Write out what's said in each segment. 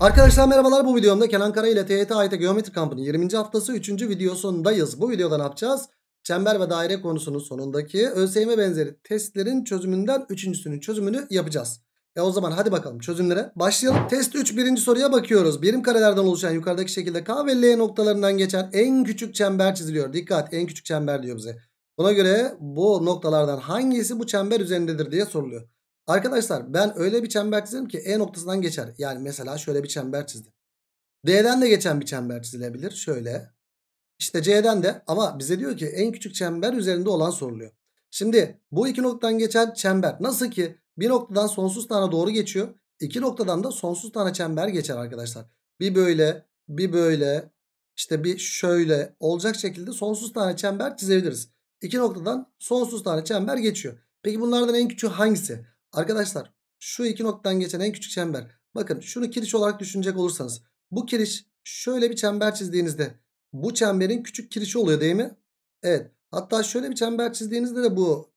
Arkadaşlar merhabalar bu videomda Kenan Kara ile TYT AYT Geometri Kampı'nın 20. haftası 3. videosundayız. Bu videoda ne yapacağız? Çember ve daire konusunun sonundaki ÖSYM benzeri testlerin çözümünden 3.sünün çözümünü yapacağız. E o zaman hadi bakalım çözümlere başlayalım. Test 3 birinci soruya bakıyoruz. Birim karelerden oluşan yukarıdaki şekilde K ve L noktalarından geçen en küçük çember çiziliyor. Dikkat en küçük çember diyor bize. Buna göre bu noktalardan hangisi bu çember üzerindedir diye soruluyor. Arkadaşlar ben öyle bir çember çizdim ki E noktasından geçer. Yani mesela şöyle bir çember çizdim. D'den de geçen bir çember çizilebilir. Şöyle. İşte C'den de ama bize diyor ki en küçük çember üzerinde olan soruluyor. Şimdi bu iki noktadan geçen çember nasıl ki bir noktadan sonsuz tane doğru geçiyor. iki noktadan da sonsuz tane çember geçer arkadaşlar. Bir böyle bir böyle işte bir şöyle olacak şekilde sonsuz tane çember çizebiliriz. İki noktadan sonsuz tane çember geçiyor. Peki bunlardan en küçük hangisi? Arkadaşlar şu iki noktadan geçen en küçük çember. Bakın şunu kiriş olarak düşünecek olursanız. Bu kiriş şöyle bir çember çizdiğinizde bu çemberin küçük kirişi oluyor değil mi? Evet. Hatta şöyle bir çember çizdiğinizde de bu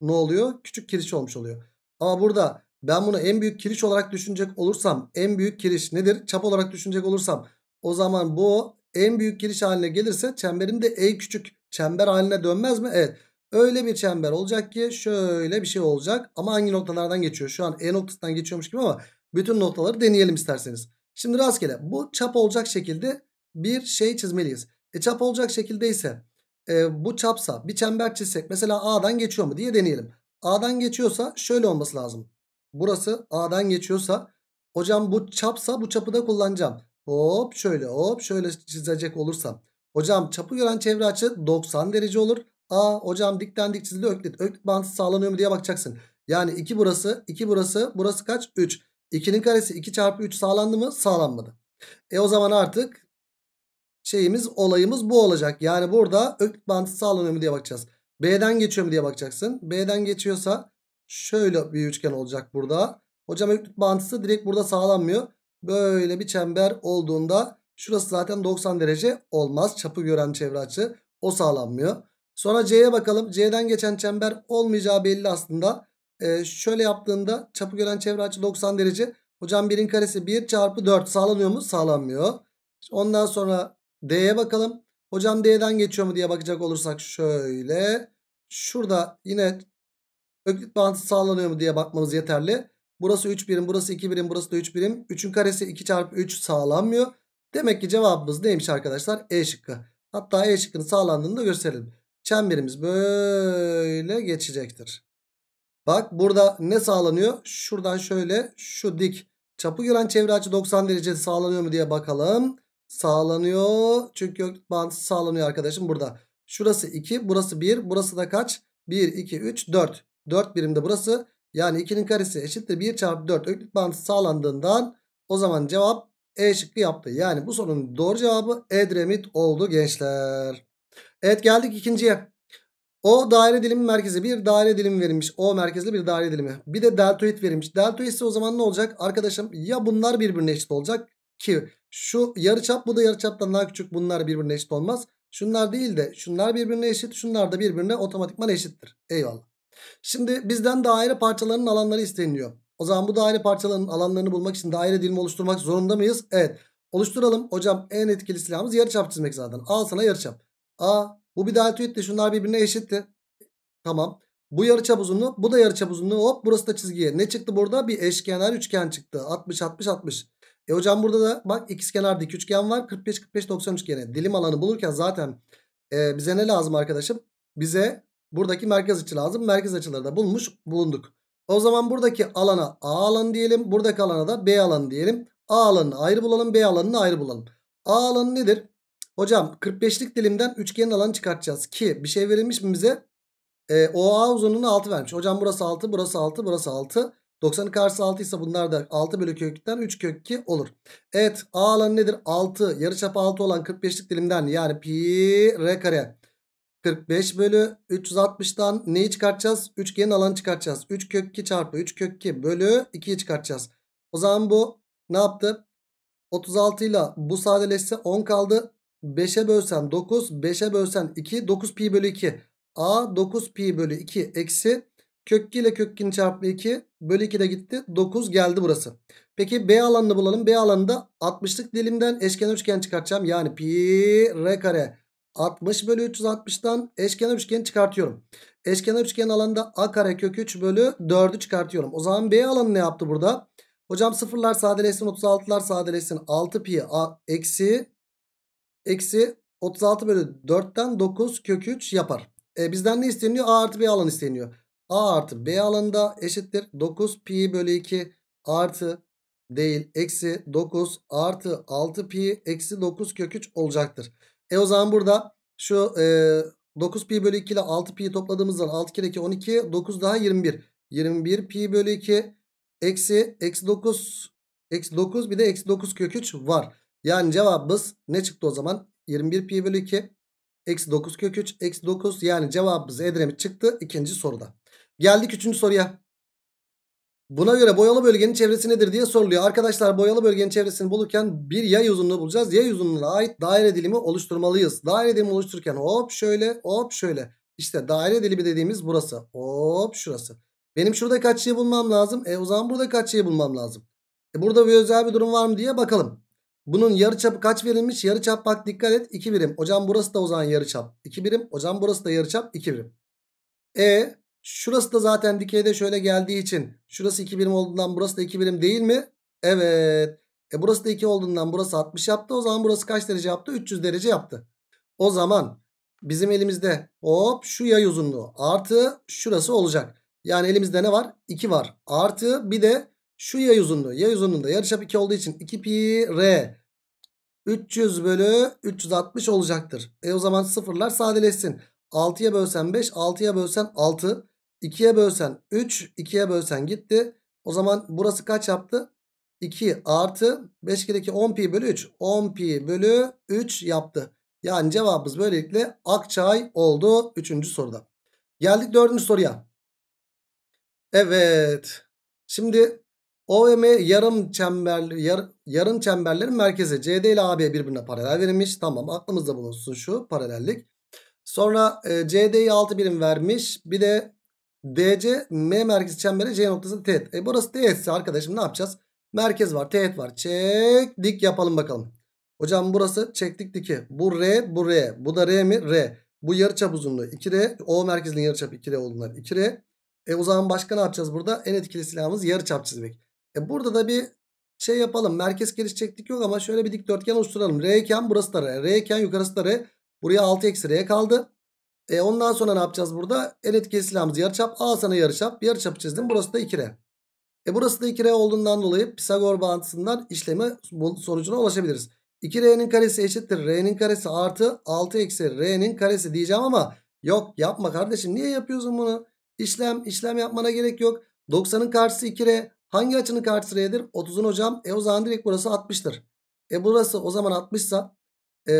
ne oluyor? Küçük kiriş olmuş oluyor. Ama burada ben bunu en büyük kiriş olarak düşünecek olursam en büyük kiriş nedir? Çap olarak düşünecek olursam o zaman bu en büyük kiriş haline gelirse çemberim de en küçük çember haline dönmez mi? Evet. Öyle bir çember olacak ki şöyle bir şey olacak. Ama hangi noktalardan geçiyor? Şu an E noktasından geçiyormuş gibi ama bütün noktaları deneyelim isterseniz. Şimdi rastgele bu çap olacak şekilde bir şey çizmeliyiz. E çap olacak şekilde ise e, bu çapsa bir çember çizsek mesela A'dan geçiyor mu diye deneyelim. A'dan geçiyorsa şöyle olması lazım. Burası A'dan geçiyorsa hocam bu çapsa bu çapı da kullanacağım. Hop şöyle hop şöyle çizecek olursam. Hocam çapı gören çevre açı 90 derece olur. A hocam dikten dik çizili öklit. Öklit bağıntısı sağlanıyor mu diye bakacaksın. Yani 2 burası 2 burası burası kaç? 3. 2'nin karesi 2 çarpı 3 sağlandı mı? Sağlanmadı. E o zaman artık şeyimiz olayımız bu olacak. Yani burada öklit bağıntısı sağlanıyor mu diye bakacağız. B'den geçiyor mu diye bakacaksın. B'den geçiyorsa şöyle bir üçgen olacak burada. Hocam öklit bağıntısı direkt burada sağlanmıyor. Böyle bir çember olduğunda şurası zaten 90 derece olmaz. Çapı gören çevre açı o sağlanmıyor. Sonra C'ye bakalım. C'den geçen çember olmayacağı belli aslında. Ee, şöyle yaptığında çapı gören çevre açı 90 derece. Hocam 1'in karesi 1 çarpı 4 sağlanıyor mu? Sağlanmıyor. Ondan sonra D'ye bakalım. Hocam D'den geçiyor mu diye bakacak olursak şöyle. Şurada yine öklit bağıntısı sağlanıyor mu diye bakmamız yeterli. Burası 3 birim, burası 2 birim, burası da 3 birim. 3'ün karesi 2 çarpı 3 sağlanmıyor. Demek ki cevabımız neymiş arkadaşlar? E şıkkı. Hatta E şıkkını sağlandığını da gösterelim çemberimiz böyle geçecektir. Bak burada ne sağlanıyor? Şuradan şöyle şu dik çapı gören çevre açı 90 derece sağlanıyor mu diye bakalım. Sağlanıyor. Çünkü yokluk bağıntısı sağlanıyor arkadaşım burada. Şurası 2, burası 1, burası da kaç? 1, 2, 3, 4. 4 birimde burası. Yani 2'nin karesi eşittir 1 çarpı 4. Öklük bağıntısı sağlandığından o zaman cevap E şıkkı yaptı. Yani bu sorunun doğru cevabı Edremit oldu gençler. Evet geldik ikinciye. O daire dilimi merkezi bir daire dilimi verilmiş. O merkezli bir daire dilimi. Bir de deltoid verilmiş. Deltoid ise o zaman ne olacak? Arkadaşım ya bunlar birbirine eşit olacak ki şu yarıçap bu da yarıçaptan daha küçük. Bunlar birbirine eşit olmaz. Şunlar değil de şunlar birbirine eşit. Şunlar da birbirine otomatikman eşittir. Eyvallah. Şimdi bizden daire parçalarının alanları isteniyor. O zaman bu daire parçalarının alanlarını bulmak için daire dilimi oluşturmak zorunda mıyız? Evet. Oluşturalım. Hocam en etkili silahımız yarıçap çizmek zaten. Al sana yarıçap. A bu bir daha tüyitti. Şunlar birbirine eşitti. Tamam. Bu yarıçap uzunluğu, bu da yarıçap uzunluğu. Hop burası da çizgiye. Ne çıktı burada? Bir eşkenar üçgen çıktı. 60 60 60. E hocam burada da bak ikizkenar dik üçgen var. 45 45 90 üçgeni. Dilim alanı bulurken zaten e, bize ne lazım arkadaşım? Bize buradaki merkez açı lazım. Merkez açıları da bulmuş bulunduk. O zaman buradaki alana A alanı diyelim. Buradaki alana da B alanı diyelim. A alanını ayrı bulalım. B alanını ayrı bulalım. A alanı nedir? Hocam 45'lik dilimden üçgenin alanı çıkartacağız. Ki bir şey verilmiş mi bize? E, ee, OA uzunluğunu 6 vermiş. Hocam burası 6, burası 6, burası 6. 90'ın karşısı 6 ise bunlar da 6 bölü kökten 3 kök 2 olur. Evet A alanı nedir? 6. Yarıçapı 6 olan 45'lik dilimden yani pi r kare. 45 bölü 360'dan neyi çıkartacağız? Üçgenin alanı çıkartacağız. 3 kök 2 çarpı 3 kök 2 bölü 2'yi çıkartacağız. O zaman bu ne yaptı? 36 ile bu sadeleşse 10 kaldı. 5'e bölsen 9. 5'e bölsen 2. 9 pi bölü 2. A 9 pi bölü 2 eksi. Kökki ile kökkin çarpı 2. Bölü 2 de gitti. 9 geldi burası. Peki B alanını bulalım. B alanında 60'lık dilimden eşkenar üçgen çıkartacağım. Yani pi r kare 60 bölü 360'dan eşkenar üçgeni çıkartıyorum. Eşkenar üçgen alanında a kare kök 3 bölü 4'ü çıkartıyorum. O zaman B alanı ne yaptı burada? Hocam sıfırlar sadeleşsin 36'lar sadeleşsin 6 pi a, eksi eksi 36 bölü 4'ten 9 kök 3 yapar. E, bizden ne isteniyor? A artı B alan isteniyor. A artı B alanında eşittir 9 pi bölü 2 artı değil eksi 9 artı 6 pi eksi 9 kök 3 olacaktır. E o zaman burada şu e, 9 pi bölü 2 ile 6 pi topladığımızdan 6 kere 2 12 9 daha 21. 21 pi bölü 2 eksi eksi 9 eksi 9 bir de eksi 9 kök 3 var. Yani cevabımız ne çıktı o zaman? 21 pi bölü 2. Eksi 9 kök 3. Eksi 9. Yani cevabımız Edremit çıktı ikinci soruda. Geldik üçüncü soruya. Buna göre boyalı bölgenin çevresi nedir diye soruluyor. Arkadaşlar boyalı bölgenin çevresini bulurken bir yay uzunluğu bulacağız. Yay uzunluğuna ait daire dilimi oluşturmalıyız. Daire dilimi oluştururken hop şöyle hop şöyle. İşte daire dilimi dediğimiz burası. Hop şurası. Benim şurada kaç şey bulmam lazım? E o zaman burada kaç şey bulmam lazım? E burada bir özel bir durum var mı diye bakalım. Bunun yarı yarıçapı kaç verilmiş? Yarı çap bak dikkat et 2 birim. Hocam burası da o zaman çap 2 birim. Hocam burası da yarı çap 2 birim. E şurası da zaten dikeyde şöyle geldiği için şurası 2 birim olduğundan burası da 2 birim değil mi? Evet. E burası da 2 olduğundan burası 60 yaptı. O zaman burası kaç derece yaptı? 300 derece yaptı. O zaman bizim elimizde hop şu yay uzunluğu artı şurası olacak. Yani elimizde ne var? 2 var. Artı bir de şu yay uzunluğu. Yay uzunluğunda yarıçap 2 olduğu için 2 pi r 300 bölü 360 olacaktır. E o zaman sıfırlar sadeleşsin. 6'ya bölsen 5, 6'ya bölsen 6, 2'ye bölsen 3, 2'ye bölsen gitti. O zaman burası kaç yaptı? 2 artı 5 kere 2 10 pi bölü 3. 10 pi bölü 3 yaptı. Yani cevabımız böylelikle Akçay oldu 3. soruda. Geldik 4. soruya. Evet. Şimdi OM yarım çemberli yar, yarım çemberlerin merkezi CD ile AB birbirine paralel verilmiş. Tamam aklımızda bulunsun şu paralellik. Sonra e, CD'yi 6 birim vermiş. Bir de DC M merkez çembere C noktası teğet. E burası teğetse arkadaşım ne yapacağız? Merkez var teğet var. Çek dik yapalım bakalım. Hocam burası çektik diki. Bu R bu R. Bu da R mi? R. Bu yarıçap uzunluğu 2R. O merkezinin yarıçap 2R olduğundan 2R. E o zaman başka ne yapacağız burada? En etkili silahımız yarıçap çizmek. E burada da bir şey yapalım. Merkez gelişeceklik yok ama şöyle bir dikdörtgen oluşturalım. R iken burası da R. R iken yukarısı da R. Buraya 6 eksi R kaldı. E ondan sonra ne yapacağız burada? En etkili silahımız yarıçap. A sana yarıçap. Yarıçapı çizdim. Burası da 2R. E burası da 2R olduğundan dolayı Pisagor bağıntısından işlemi sonucuna ulaşabiliriz. 2R'nin karesi eşittir. R'nin karesi artı 6 eksi R'nin karesi diyeceğim ama yok yapma kardeşim. Niye yapıyorsun bunu? İşlem işlem yapmana gerek yok. 90'ın karşısı 2R. Hangi açının karşısıredir? 30'un hocam. E o zaman direkt burası 60'tır. E burası o zaman 60 e,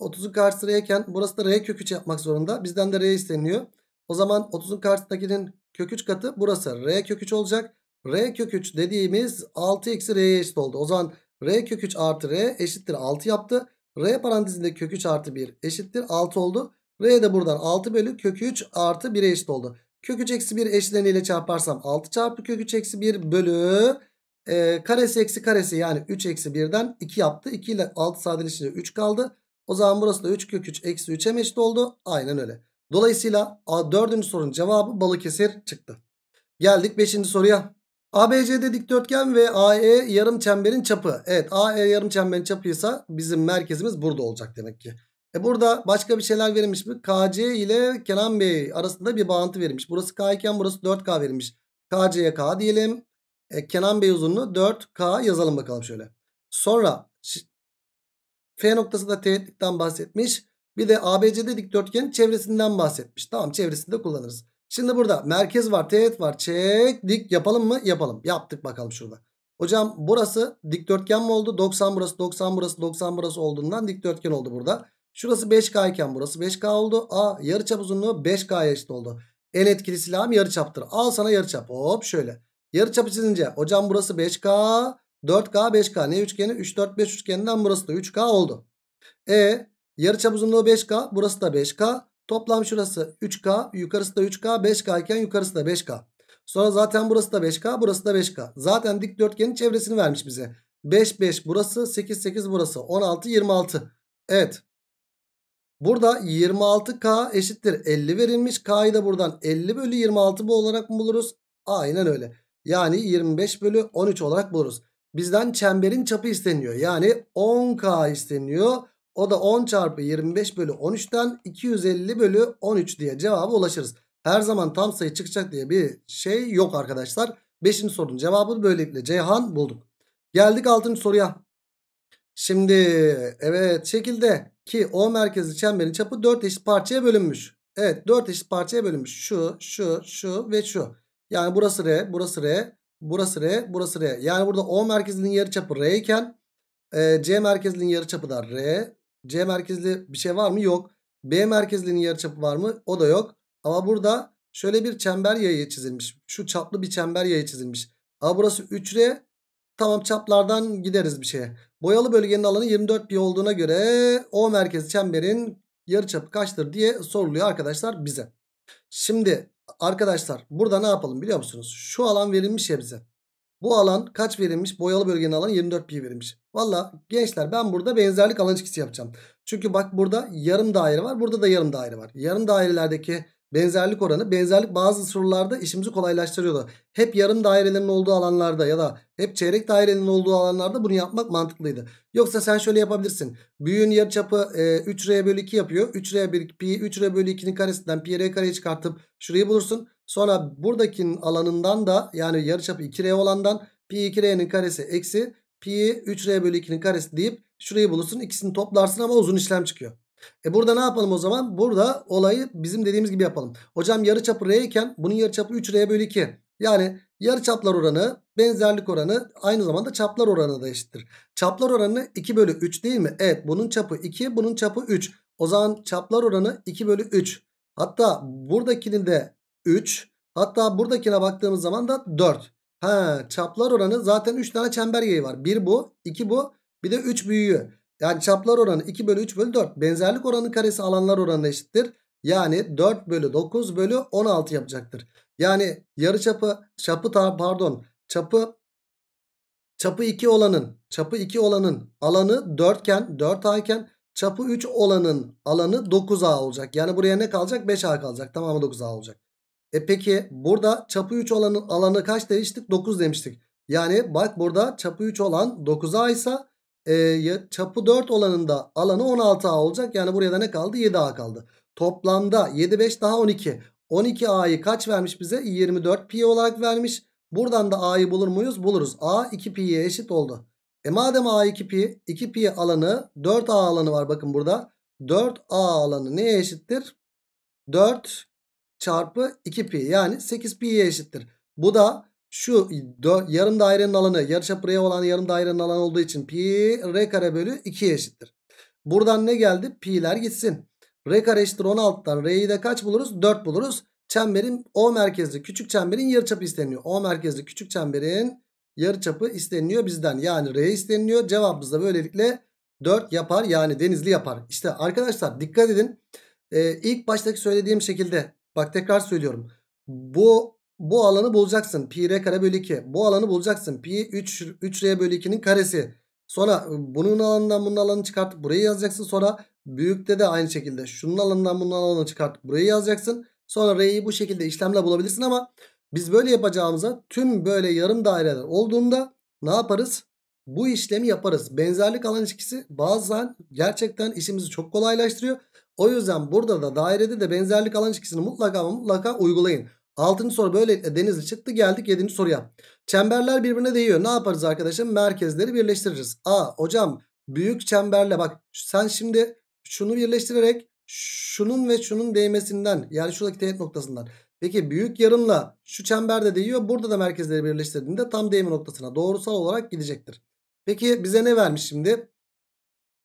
30'un karşısı R'yken burası da R kök 3 yapmak zorunda. Bizden de R isteniliyor. O zaman 30'un karşısındakinin kök 3 katı burası R kök 3 olacak. R kök 3 dediğimiz 6 eksi R'ye eşit oldu. O zaman R kök 3 artı R eşittir 6 yaptı. R parantezinde kök 3 artı 1 eşittir 6 oldu. R de buradan 6 bölü kök 3 artı 1'e eşit oldu. Kök 3 eksi 1 eşleniyle çarparsam 6 çarpı kök 3 eksi 1 bölü e, karesi eksi karesi yani 3 eksi 1'den 2 yaptı. 2 ile 6 sadeleşince 3 kaldı. O zaman burası da 3 kök 3 eksi 3'e mi eşit oldu? Aynen öyle. Dolayısıyla A, 4. sorunun cevabı Balıkesir çıktı. Geldik 5. soruya. ABC'de dikdörtgen ve AE yarım çemberin çapı. Evet AE yarım çemberin çapıysa bizim merkezimiz burada olacak demek ki. E burada başka bir şeyler verilmiş mi? KC ile Kenan Bey arasında bir bağıntı verilmiş. Burası K iken burası 4K verilmiş. KC'ye K diyelim. E, Kenan Bey uzunluğu 4K yazalım bakalım şöyle. Sonra F noktası da teğetlikten bahsetmiş. Bir de ABC'de dikdörtgenin çevresinden bahsetmiş. Tamam çevresinde kullanırız. Şimdi burada merkez var, teğet var. Çek, dik yapalım mı? Yapalım. Yaptık bakalım şurada. Hocam burası dikdörtgen mi oldu? 90 burası, 90 burası, 90 burası olduğundan dikdörtgen oldu burada. Şurası 5K iken burası 5K oldu. A yarıçap uzunluğu 5K'ya eşit oldu. En etkili silahım yarıçaptır. Al sana yarıçap. Hop şöyle. Yarıçapı çizince hocam burası 5K, 4K, 5K. Ne üçgeni? 3 4 5 üçgeninden burası da 3K oldu. E yarıçap uzunluğu 5K, burası da 5K. Toplam şurası 3K, yukarısı da 3K, 5K iken yukarısı da 5K. Sonra zaten burası da 5K, burası da 5K. Zaten dikdörtgenin çevresini vermiş bize. 5 5 burası, 8 8 burası, 16 26. Evet. Burada 26K eşittir 50 verilmiş. K'yı da buradan 50 bölü 26 bu olarak mı buluruz? Aynen öyle. Yani 25 bölü 13 olarak buluruz. Bizden çemberin çapı isteniyor. Yani 10K isteniyor. O da 10 çarpı 25 bölü 13'ten 250 bölü 13 diye cevaba ulaşırız. Her zaman tam sayı çıkacak diye bir şey yok arkadaşlar. 5. sorunun cevabını böylelikle Ceyhan bulduk. Geldik 6. soruya. Şimdi evet şekilde ki O merkezli çemberin çapı 4 eşit parçaya bölünmüş. Evet 4 eşit parçaya bölünmüş. Şu, şu, şu ve şu. Yani burası R, burası R, burası R, burası R. Yani burada O merkezlinin yarıçapı R iken e, C merkezlinin yarıçapı da R. C merkezli bir şey var mı? Yok. B merkezlinin yarıçapı var mı? O da yok. Ama burada şöyle bir çember yayı çizilmiş. Şu çaplı bir çember yayı çizilmiş. A burası 3R, Tamam çaplardan gideriz bir şeye. Boyalı bölgenin alanı 24 pi olduğuna göre O merkezi çemberin yarıçapı kaçtır diye soruluyor arkadaşlar bize. Şimdi arkadaşlar burada ne yapalım biliyor musunuz? Şu alan verilmiş ya bize. Bu alan kaç verilmiş? Boyalı bölgenin alanı 24 pi verilmiş. Valla gençler ben burada benzerlik alan çizgisi yapacağım. Çünkü bak burada yarım daire var. Burada da yarım daire var. Yarım dairelerdeki Benzerlik oranı. Benzerlik bazı sorularda işimizi kolaylaştırıyordu. Hep yarım dairelerin olduğu alanlarda ya da hep çeyrek dairenin olduğu alanlarda bunu yapmak mantıklıydı. Yoksa sen şöyle yapabilirsin. Büyüğün yarıçapı e, 3R bölü 2 yapıyor. 3R bölü pi 3R bölü 2'nin karesinden pi R kareye çıkartıp şurayı bulursun. Sonra buradakinin alanından da yani yarıçapı 2R olandan pi 2R'nin karesi eksi pi 3R bölü 2'nin karesi deyip şurayı bulursun. İkisini toplarsın ama uzun işlem çıkıyor. E burada ne yapalım o zaman? Burada olayı bizim dediğimiz gibi yapalım. Hocam yarıçapı R iken bunun yarı çapı 3R bölü 2. Yani yarı çaplar oranı, benzerlik oranı aynı zamanda çaplar oranı da eşittir. Çaplar oranı 2 bölü 3 değil mi? Evet bunun çapı 2 bunun çapı 3. O zaman çaplar oranı 2 bölü 3. Hatta buradakinin de 3. Hatta buradakine baktığımız zaman da 4. Ha, çaplar oranı zaten 3 tane çember yayı var. 1 bu, 2 bu, bir de 3 büyüğü. Yani çaplar oranı 2 bölü 3 bölü 4. Benzerlik oranının karesi alanlar oranına eşittir. Yani 4 bölü 9 bölü 16 yapacaktır. Yani yarı çapı çapı pardon çapı çapı 2 olanın çapı 2 olanın alanı 4 iken 4A iken çapı 3 olanın alanı 9A olacak. Yani buraya ne kalacak? 5A kalacak. Tamamı 9A olacak. E peki burada çapı 3 olanın alanı kaç demiştik? 9 demiştik. Yani bak burada çapı 3 olan 9A ise e, çapı 4 olanın da alanı 16A olacak. Yani buraya da ne kaldı? 7A kaldı. Toplamda 7 5 daha 12. 12A'yı kaç vermiş bize? 24 pi olarak vermiş. Buradan da A'yı bulur muyuz? Buluruz. A 2 pi'ye eşit oldu. E madem A 2 pi, 2 pi alanı 4A alanı var bakın burada. 4A alanı neye eşittir? 4 çarpı 2 pi yani 8 pi'ye eşittir. Bu da şu yarım dairenin alanı yarıçapı R olan yarım dairenin alanı olduğu için pi R kare bölü 2'ye eşittir. Buradan ne geldi? Pi'ler gitsin. R kare eşittir 16'dan R'yi de kaç buluruz? 4 buluruz. Çemberin O merkezli küçük çemberin yarıçapı isteniyor. O merkezli küçük çemberin yarıçapı isteniyor bizden. Yani R isteniyor. Cevabımız da böylelikle 4 yapar. Yani denizli yapar. İşte arkadaşlar dikkat edin. Ee, ilk baştaki söylediğim şekilde bak tekrar söylüyorum. Bu bu alanı bulacaksın. Pi r kare bölü 2. Bu alanı bulacaksın. Pi 3, 3r bölü 2'nin karesi. Sonra e, bunun alanından bunun alanını çıkart. Burayı yazacaksın. Sonra büyükte de aynı şekilde. Şunun alanından bunun alanını çıkart. Burayı yazacaksın. Sonra r'yi bu şekilde işlemle bulabilirsin ama biz böyle yapacağımıza tüm böyle yarım daireler olduğunda ne yaparız? Bu işlemi yaparız. Benzerlik alan ilişkisi bazen gerçekten işimizi çok kolaylaştırıyor. O yüzden burada da dairede de benzerlik alan ilişkisini mutlaka mutlaka uygulayın. Altıncı soru böyle Denizli çıktı. Geldik yedinci soruya. Çemberler birbirine değiyor. Ne yaparız arkadaşım? Merkezleri birleştiririz. A hocam büyük çemberle bak sen şimdi şunu birleştirerek şunun ve şunun değmesinden yani şuradaki teğet noktasından. Peki büyük yarımla şu çemberde değiyor. Burada da merkezleri birleştirdiğinde tam değme noktasına doğrusal olarak gidecektir. Peki bize ne vermiş şimdi?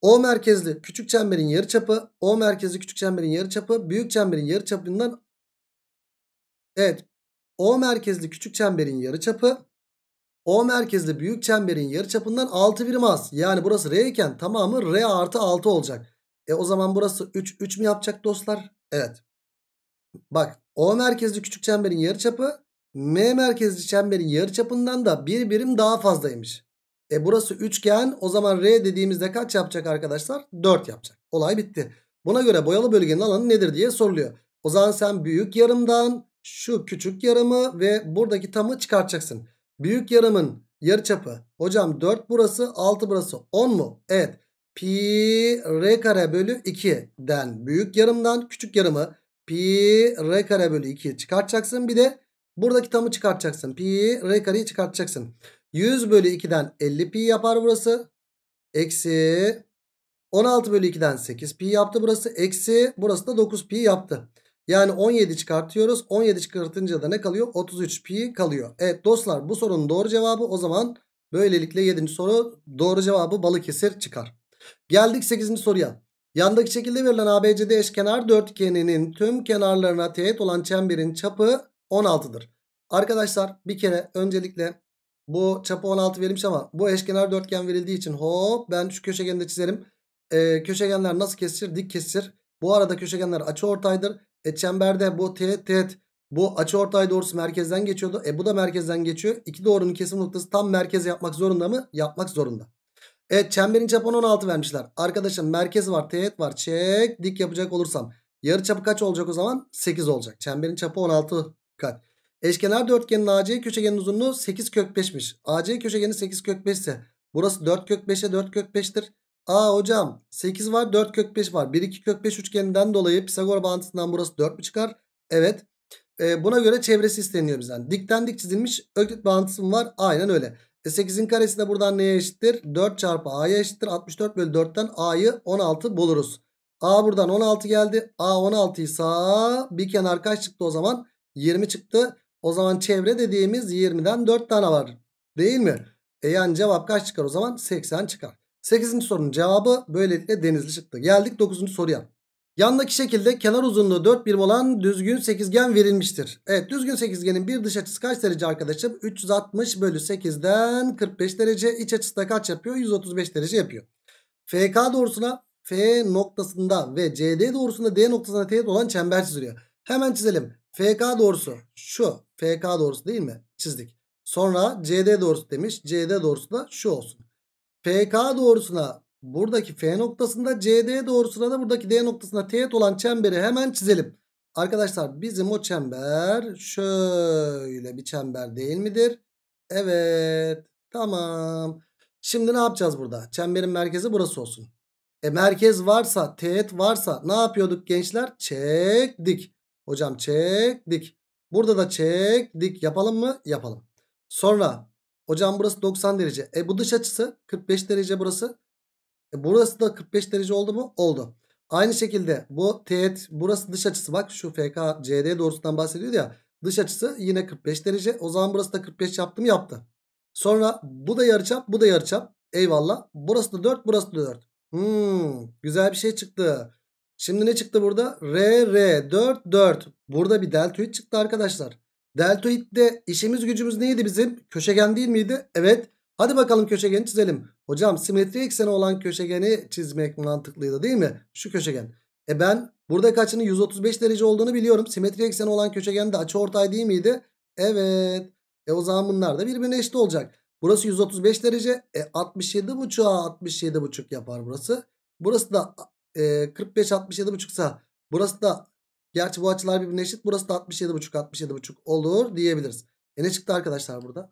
O merkezli küçük çemberin yarıçapı, O merkezli küçük çemberin yarıçapı büyük çemberin yarıçapından Evet. O merkezli küçük çemberin yarıçapı O merkezli büyük çemberin yarıçapından 6 birim az. Yani burası R iken tamamı R artı 6 olacak. E o zaman burası 3 3 mü yapacak dostlar? Evet. Bak O merkezli küçük çemberin yarıçapı M merkezli çemberin yarıçapından da bir birim daha fazlaymış. E burası üçgen o zaman R dediğimizde kaç yapacak arkadaşlar? 4 yapacak. Olay bitti. Buna göre boyalı bölgenin alanı nedir diye soruluyor. O zaman sen büyük yarımdan şu küçük yarımı ve buradaki tamı çıkartacaksın. Büyük yarımın yarıçapı hocam 4 burası 6 burası 10 mu? Evet. Pi r kare bölü 2'den büyük yarımdan küçük yarımı pi r kare bölü 2'yi çıkartacaksın. Bir de buradaki tamı çıkartacaksın. Pi r kareyi çıkartacaksın. 100 bölü 2'den 50 pi yapar burası. Eksi 16 bölü 2'den 8 pi yaptı burası. Eksi burası da 9 pi yaptı. Yani 17 çıkartıyoruz. 17 çıkartınca da ne kalıyor? 33 pi kalıyor. Evet dostlar bu sorunun doğru cevabı o zaman böylelikle 7. soru doğru cevabı Balıkesir çıkar. Geldik 8. soruya. Yandaki şekilde verilen ABCD eşkenar dörtgeninin tüm kenarlarına teğet olan çemberin çapı 16'dır. Arkadaşlar bir kere öncelikle bu çapı 16 verilmiş ama bu eşkenar dörtgen verildiği için hop ben şu köşegeni de çizerim. Ee, köşegenler nasıl kesilir? Dik kesilir. Bu arada köşegenler açı ortaydır. E çemberde bu teğet teğet bu açı ortay doğrusu merkezden geçiyordu. E bu da merkezden geçiyor. İki doğrunun kesim noktası tam merkeze yapmak zorunda mı? Yapmak zorunda. Evet çemberin çapı 16 vermişler. Arkadaşım merkez var teğet var. Çek dik yapacak olursam. Yarı çapı kaç olacak o zaman? 8 olacak. Çemberin çapı 16 kat. Eşkenar dörtgenin AC köşegenin uzunluğu 8 kök 5'miş. AC köşegeni 8 kök 5 ise burası 4 kök 5'e 4 kök 5'tir. Aa hocam 8 var 4 kök 5 var. 1 2 kök 5 üçgeninden dolayı Pisagor bağıntısından burası 4 mü çıkar? Evet. E, buna göre çevresi isteniyor bizden. Dikten dik çizilmiş öklit bağıntısı var? Aynen öyle. E, 8'in karesi de buradan neye eşittir? 4 çarpı a'ya eşittir. 64 bölü 4'ten a'yı 16 buluruz. A buradan 16 geldi. A 16 ise bir kenar kaç çıktı o zaman? 20 çıktı. O zaman çevre dediğimiz 20'den 4 tane var. Değil mi? E yani cevap kaç çıkar o zaman? 80 çıkar. Sekizinci sorunun cevabı böylelikle denizli çıktı. Geldik dokuzuncu soruya. Yandaki şekilde kenar uzunluğu 4 birim olan düzgün sekizgen verilmiştir. Evet düzgün sekizgenin bir dış açısı kaç derece arkadaşım? 360 bölü 8'den 45 derece. iç açısı da kaç yapıyor? 135 derece yapıyor. FK doğrusuna F noktasında ve CD doğrusunda D noktasına teğet olan çember çiziliyor. Hemen çizelim. FK doğrusu şu. FK doğrusu değil mi? Çizdik. Sonra CD doğrusu demiş. CD doğrusu da şu olsun. FK doğrusuna buradaki F noktasında CD doğrusuna da buradaki D noktasında teğet olan çemberi hemen çizelim. Arkadaşlar bizim o çember şöyle bir çember değil midir? Evet tamam. Şimdi ne yapacağız burada? Çemberin merkezi burası olsun. E merkez varsa teğet varsa ne yapıyorduk gençler? Çektik. Hocam çektik. Burada da çektik. Yapalım mı? Yapalım. Sonra Hocam burası 90 derece. E bu dış açısı 45 derece burası. E burası da 45 derece oldu mu? Oldu. Aynı şekilde bu teğet burası dış açısı bak şu FKCD doğrusundan bahsediyordu ya. Dış açısı yine 45 derece. O zaman burası da 45 yaptım yaptı. Sonra bu da yarıçap bu da yarıçap. Eyvallah. Burası da 4 burası da 4. Hmm, güzel bir şey çıktı. Şimdi ne çıktı burada? R, R, 4, 4. Burada bir deltoid çıktı arkadaşlar. Deltoid'de işimiz gücümüz neydi bizim? Köşegen değil miydi? Evet. Hadi bakalım köşegeni çizelim. Hocam simetri ekseni olan köşegeni çizmek mantıklıydı değil mi? Şu köşegen. E ben burada kaçının 135 derece olduğunu biliyorum. Simetri ekseni olan köşegen de açı ortay değil miydi? Evet. E o zaman bunlar da birbirine eşit olacak. Burası 135 derece. E 67.5'a 67.5 yapar burası. Burası da e, 45 67.5 ise burası da Gerçi bu açılar birbirine eşit. Burası da 67,5 67,5 olur diyebiliriz. E ne çıktı arkadaşlar burada?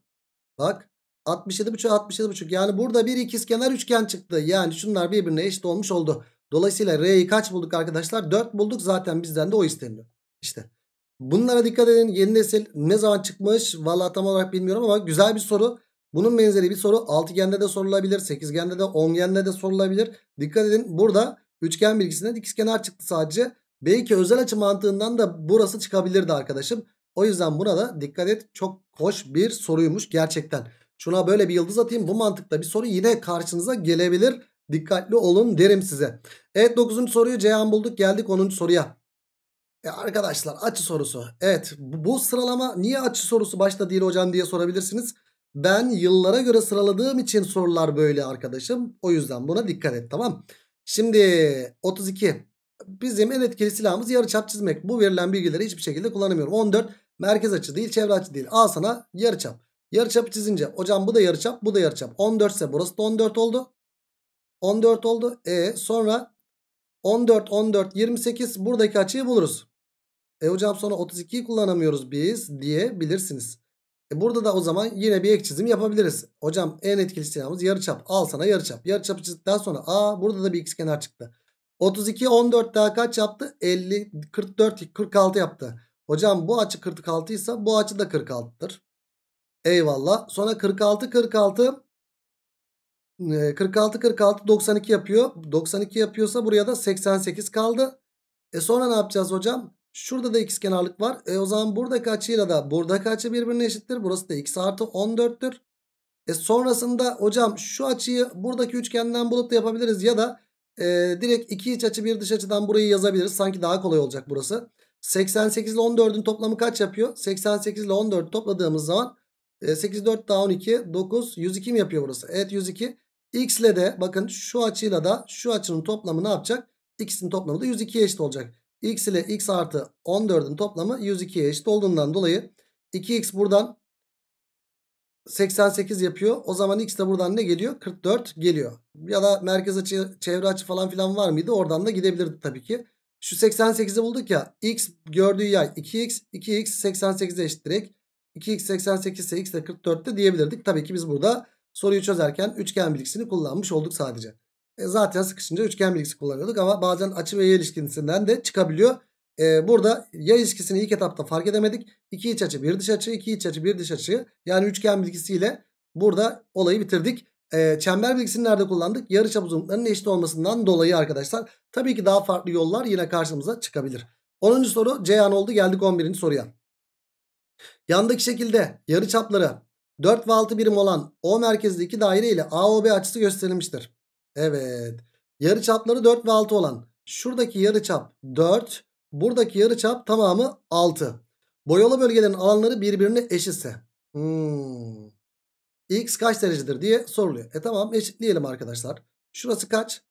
Bak 67,5 67,5 yani burada bir ikizkenar üçgen çıktı. Yani şunlar birbirine eşit olmuş oldu. Dolayısıyla R'yi kaç bulduk arkadaşlar? 4 bulduk zaten bizden de o isteniyor. İşte bunlara dikkat edin. Yeni nesil ne zaman çıkmış? Vallahi tam olarak bilmiyorum ama güzel bir soru. Bunun benzeri bir soru altıgende de sorulabilir. Sekizgende de ongende de sorulabilir. Dikkat edin burada üçgen bilgisinde dikizkenar çıktı sadece. Belki özel açı mantığından da burası çıkabilirdi arkadaşım. O yüzden buna da dikkat et. Çok hoş bir soruymuş gerçekten. Şuna böyle bir yıldız atayım. Bu mantıkta bir soru yine karşınıza gelebilir. Dikkatli olun derim size. Evet 9. soruyu Ceyhan bulduk. Geldik 10. soruya. E arkadaşlar açı sorusu. Evet bu sıralama niye açı sorusu başta değil hocam diye sorabilirsiniz. Ben yıllara göre sıraladığım için sorular böyle arkadaşım. O yüzden buna dikkat et tamam. Şimdi 32 bizim en etkili silahımız yarıçap çizmek. Bu verilen bilgileri hiçbir şekilde kullanamıyorum. 14 merkez açı değil çevre açı değil. Al sana yarıçap. Yarıçapı çizince hocam bu da yarıçap bu da yarıçap. 14 ise burası da 14 oldu. 14 oldu. E sonra 14 14 28 buradaki açıyı buluruz. E hocam sonra 32'yi kullanamıyoruz biz diyebilirsiniz. E burada da o zaman yine bir ek çizim yapabiliriz. Hocam en etkili silahımız yarıçap. Al sana yarıçap. Yarıçapı çizdikten sonra a burada da bir ikizkenar çıktı. 32 14 daha kaç yaptı? 50 44 46 yaptı. Hocam bu açı 46 ise bu açı da 46'tır. Eyvallah. Sonra 46 46 46 46 92 yapıyor. 92 yapıyorsa buraya da 88 kaldı. E sonra ne yapacağız hocam? Şurada da x kenarlık var. E o zaman buradaki açıyla da buradaki açı birbirine eşittir. Burası da x artı 14'tür. E sonrasında hocam şu açıyı buradaki üçgenden bulup da yapabiliriz ya da e, direkt iki iç açı bir dış açıdan burayı yazabiliriz. Sanki daha kolay olacak burası. 88 ile 14'ün toplamı kaç yapıyor? 88 ile 14 topladığımız zaman e, 8 4 daha 12 9 102 mi yapıyor burası? Evet 102. X ile de bakın şu açıyla da şu açının toplamı ne yapacak? İkisinin toplamı da 102'ye eşit olacak. X ile X artı 14'ün toplamı 102'ye eşit olduğundan dolayı 2X buradan 88 yapıyor. O zaman x de buradan ne geliyor? 44 geliyor. Ya da merkez açı, çevre açı falan filan var mıydı? Oradan da gidebilirdi tabii ki. Şu 88'i bulduk ya. X gördüğü yay 2x. 2x 88'e eşit direkt. 2x 88 ise x de 44'te diyebilirdik. Tabii ki biz burada soruyu çözerken üçgen bilgisini kullanmış olduk sadece. E zaten sıkışınca üçgen bilgisi kullanıyorduk ama bazen açı ve y ilişkisinden de çıkabiliyor e, burada ya ilişkisini ilk etapta fark edemedik. İki iç açı bir dış açı iki iç açı bir dış açı yani üçgen bilgisiyle burada olayı bitirdik. E, çember bilgisini nerede kullandık? Yarıçap uzunluklarının eşit olmasından dolayı arkadaşlar. Tabii ki daha farklı yollar yine karşımıza çıkabilir. 10. soru Ceyhan oldu geldik 11. soruya. Yandaki şekilde yarıçapları 4 ve 6 birim olan O merkezli iki daire ile AOB açısı gösterilmiştir. Evet. Yarıçapları 4 ve 6 olan şuradaki yarıçap 4 Buradaki yarıçap tamamı 6. Boyalı bölgelerin alanları birbirine eşitse. Hmm. X kaç derecedir diye soruluyor. E tamam eşitleyelim arkadaşlar. Şurası kaç?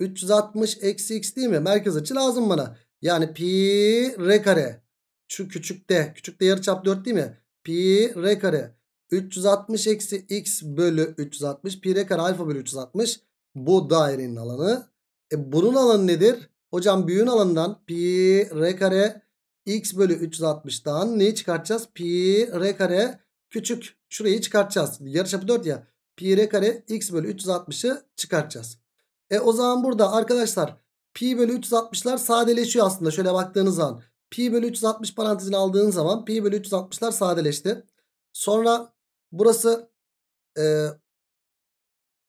360 eksi x değil mi? Merkez açı lazım bana. Yani pi r kare. Şu küçük küçükte. Küçükte yarıçap 4 değil mi? Pi r kare. 360 eksi x bölü 360. Pi r kare alfa bölü 360. Bu dairenin alanı. E bunun alanı nedir? Hocam büyüğün alanından pi r kare x bölü 360'dan neyi çıkartacağız? Pi r kare küçük şurayı çıkartacağız. Yarıçapı 4 ya. Pi r kare x bölü 360'ı çıkartacağız. E o zaman burada arkadaşlar pi bölü 360'lar sadeleşiyor aslında şöyle baktığınız zaman. Pi bölü 360 parantezini aldığın zaman pi bölü 360'lar sadeleşti. Sonra burası e,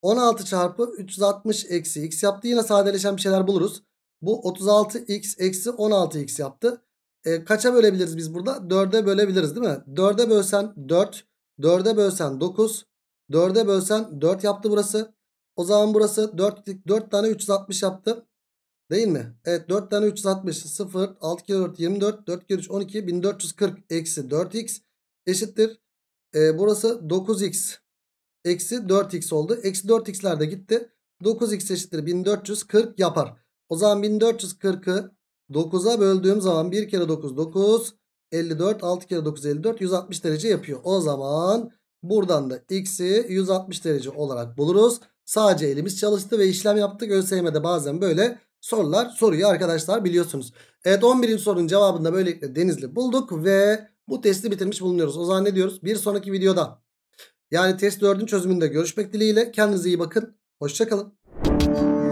16 çarpı 360 eksi x yaptı. Yine sadeleşen bir şeyler buluruz. Bu 36x eksi 16x yaptı. E, kaça bölebiliriz biz burada? 4'e bölebiliriz değil mi? 4'e bölsen 4. 4'e bölsen 9. 4'e bölsen 4 yaptı burası. O zaman burası 4, 4 tane 360 yaptı. Değil mi? Evet 4 tane 360. 0, 6 kere 4, 24. 4 kere 3, 12. 1440 eksi 4x eşittir. E, burası 9x eksi 4x oldu. Eksi 4x'ler de gitti. 9x eşittir 1440 yapar. O zaman 1440'ı 9'a böldüğüm zaman 1 kere 9 9 54 6 kere 9 54 160 derece yapıyor. O zaman buradan da x'i 160 derece olarak buluruz. Sadece elimiz çalıştı ve işlem yaptık. ÖSYM'de bazen böyle sorular soruyor arkadaşlar biliyorsunuz. Evet 11. sorunun cevabını da böylelikle Denizli bulduk ve bu testi bitirmiş bulunuyoruz. O zaman ne diyoruz? Bir sonraki videoda yani test 4'ün çözümünde görüşmek dileğiyle. Kendinize iyi bakın. Hoşçakalın.